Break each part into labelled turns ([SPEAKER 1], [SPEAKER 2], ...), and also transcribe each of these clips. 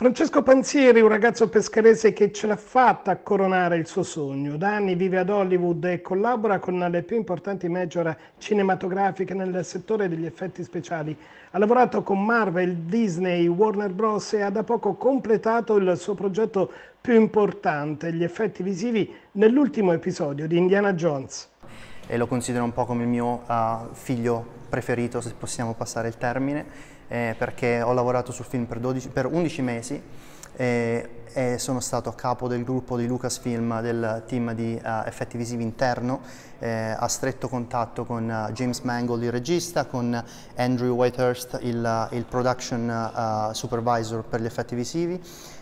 [SPEAKER 1] Francesco Panzieri, un ragazzo pescherese che ce l'ha fatta a coronare il suo sogno. Da anni vive ad Hollywood e collabora con le più importanti major cinematografiche nel settore degli effetti speciali. Ha lavorato con Marvel, Disney, Warner Bros. e ha da poco completato il suo progetto più importante, gli effetti visivi, nell'ultimo episodio di Indiana Jones.
[SPEAKER 2] E lo considero un po' come il mio uh, figlio preferito, se possiamo passare il termine, eh, perché ho lavorato sul film per, 12, per 11 mesi eh, e sono stato a capo del gruppo di Lucasfilm, del team di uh, effetti visivi interno, eh, a stretto contatto con uh, James Mangold, il regista, con Andrew Whitehurst, il, uh, il production eh, supervisor per gli effetti visivi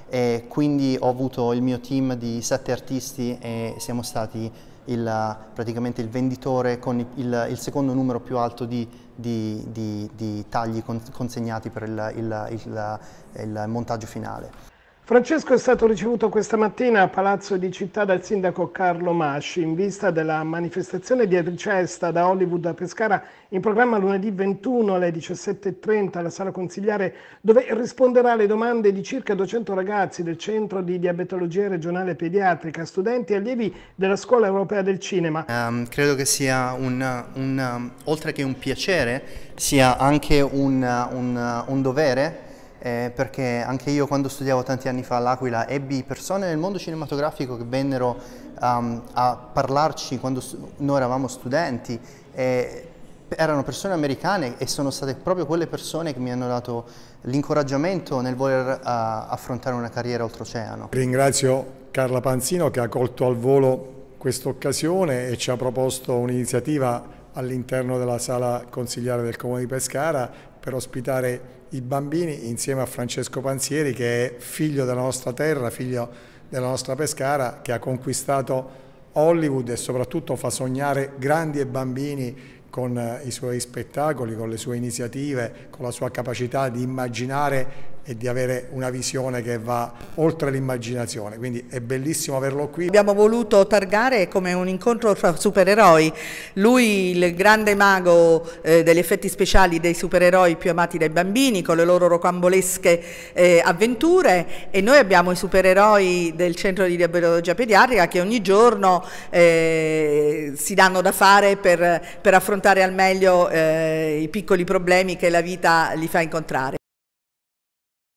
[SPEAKER 2] e quindi ho avuto il mio team di sette artisti e siamo stati il, praticamente il venditore con il, il, secondo numero più alto di, di, di, di tagli consegnati per il, il montaggio
[SPEAKER 1] finale. Francesco è stato ricevuto questa mattina a Palazzo di Città dal sindaco Carlo Masci in vista della manifestazione di Adricesta da Hollywood a Pescara in programma lunedì 21 alle 17.30 alla sala consigliare dove risponderà alle domande di circa 200 ragazzi del Centro di Diabetologia Regionale Pediatrica, studenti e allievi della Scuola Europea del Cinema.
[SPEAKER 2] Um, credo che sia un, un um, oltre che un piacere, sia anche un, un, un dovere eh, perché anche io quando studiavo tanti anni fa all'Aquila ebbi persone nel mondo cinematografico che vennero um, a parlarci quando noi eravamo studenti. Eh, erano persone americane e sono state proprio quelle persone che mi hanno dato l'incoraggiamento nel voler uh, affrontare una carriera oltreoceano.
[SPEAKER 3] Ringrazio Carla Panzino che ha colto al volo questa occasione e ci ha proposto un'iniziativa all'interno della sala consigliare del Comune di Pescara per ospitare i bambini insieme a Francesco Panzieri che è figlio della nostra terra, figlio della nostra Pescara, che ha conquistato Hollywood e soprattutto fa sognare grandi e bambini con eh, i suoi spettacoli, con le sue iniziative, con la sua capacità di immaginare e di avere una visione
[SPEAKER 4] che va oltre l'immaginazione, quindi è bellissimo averlo qui. Abbiamo voluto targare come un incontro tra supereroi, lui il grande mago eh, degli effetti speciali dei supereroi più amati dai bambini con le loro rocambolesche eh, avventure e noi abbiamo i supereroi del centro di diabetologia pediatrica che ogni giorno eh, si danno da fare per, per affrontare al meglio eh, i piccoli problemi che la vita gli fa incontrare.